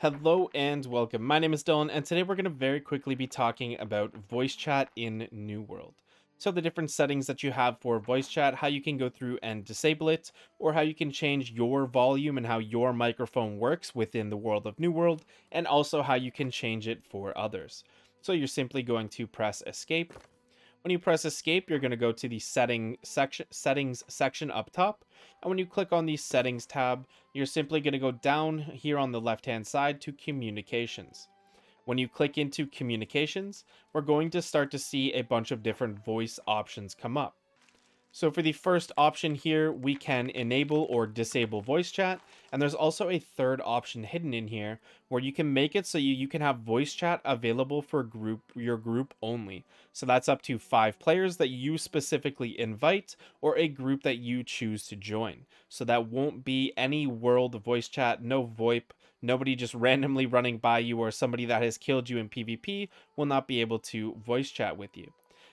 Hello and welcome. My name is Dylan, and today we're going to very quickly be talking about voice chat in New World. So the different settings that you have for voice chat, how you can go through and disable it, or how you can change your volume and how your microphone works within the world of New World, and also how you can change it for others. So you're simply going to press escape, when you press escape, you're going to go to the setting section, settings section up top. And when you click on the settings tab, you're simply going to go down here on the left hand side to communications. When you click into communications, we're going to start to see a bunch of different voice options come up. So for the first option here, we can enable or disable voice chat. And there's also a third option hidden in here where you can make it so you, you can have voice chat available for group your group only. So that's up to five players that you specifically invite or a group that you choose to join. So that won't be any world voice chat, no VoIP, nobody just randomly running by you or somebody that has killed you in PvP will not be able to voice chat with you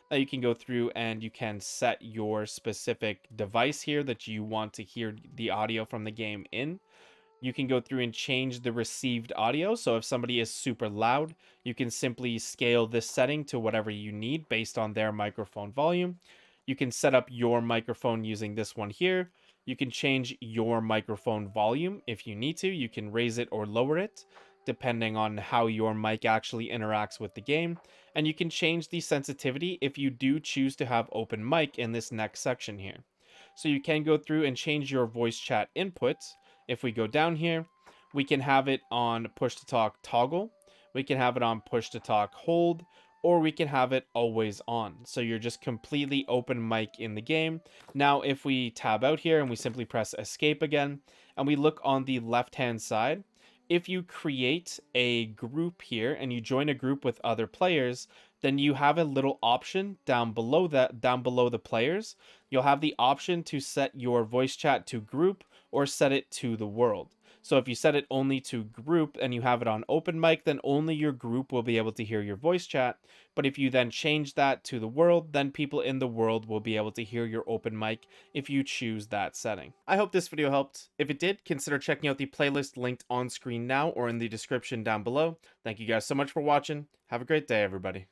that uh, you can go through and you can set your specific device here that you want to hear the audio from the game in. You can go through and change the received audio. So if somebody is super loud, you can simply scale this setting to whatever you need based on their microphone volume. You can set up your microphone using this one here. You can change your microphone volume if you need to. You can raise it or lower it depending on how your mic actually interacts with the game. And you can change the sensitivity if you do choose to have open mic in this next section here. So you can go through and change your voice chat inputs. If we go down here, we can have it on push to talk toggle. We can have it on push to talk hold or we can have it always on. So you're just completely open mic in the game. Now, if we tab out here and we simply press escape again, and we look on the left hand side, if you create a group here and you join a group with other players, then you have a little option down below that down below the players. You'll have the option to set your voice chat to group or set it to the world. So if you set it only to group and you have it on open mic, then only your group will be able to hear your voice chat. But if you then change that to the world, then people in the world will be able to hear your open mic if you choose that setting. I hope this video helped. If it did, consider checking out the playlist linked on screen now or in the description down below. Thank you guys so much for watching. Have a great day, everybody.